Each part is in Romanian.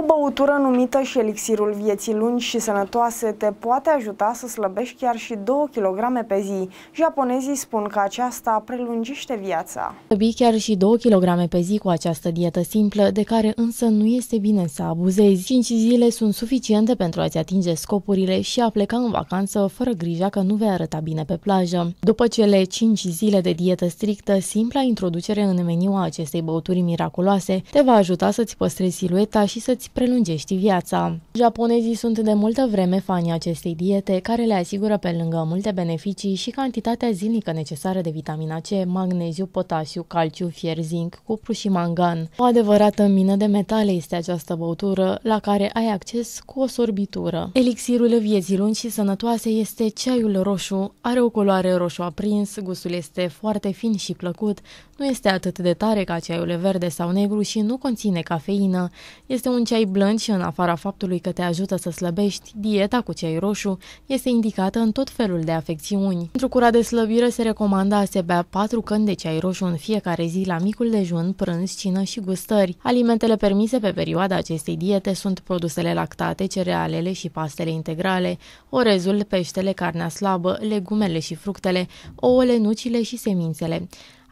O băutură numită și elixirul vieții lungi și sănătoase te poate ajuta să slăbești chiar și 2 kg pe zi. Japonezii spun că aceasta prelungește viața. Slăbi chiar și 2 kg pe zi cu această dietă simplă, de care însă nu este bine să abuzezi. 5 zile sunt suficiente pentru a-ți atinge scopurile și a pleca în vacanță fără grija că nu vei arăta bine pe plajă. După cele 5 zile de dietă strictă, simpla introducere în meniu a acestei băuturi miraculoase te va ajuta să-ți păstrezi silueta și să-ți îți prelungești viața. Japonezii sunt de multă vreme fanii acestei diete, care le asigură pe lângă multe beneficii și cantitatea zilnică necesară de vitamina C, magneziu, potasiu, calciu, fier, zinc, cupru și mangan. O adevărată mină de metale este această băutură, la care ai acces cu o sorbitură. Elixirul vieții lungi și sănătoase este ceaiul roșu, are o culoare roșu aprins, gustul este foarte fin și plăcut, nu este atât de tare ca ceaiul verde sau negru și nu conține cafeină. Este un ceai ceai blând și în afara faptului că te ajută să slăbești, dieta cu ceai roșu este indicată în tot felul de afecțiuni. Pentru cura de slăbire se recomandă a se bea 4 căni de ceai roșu în fiecare zi la micul dejun, prânz, cină și gustări. Alimentele permise pe perioada acestei diete sunt produsele lactate, cerealele și pastele integrale, orezul, peștele, carnea slabă, legumele și fructele, ouăle, nucile și semințele.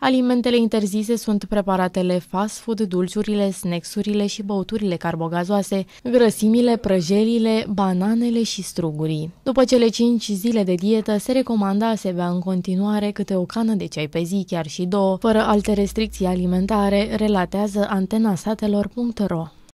Alimentele interzise sunt preparatele fast food, dulciurile, snacksurile și băuturile carbogazoase, grăsimile, prăjelile, bananele și strugurii. După cele 5 zile de dietă, se recomanda să bea în continuare câte o cană de ceai pe zi, chiar și două, fără alte restricții alimentare, relatează antena satelor.ro.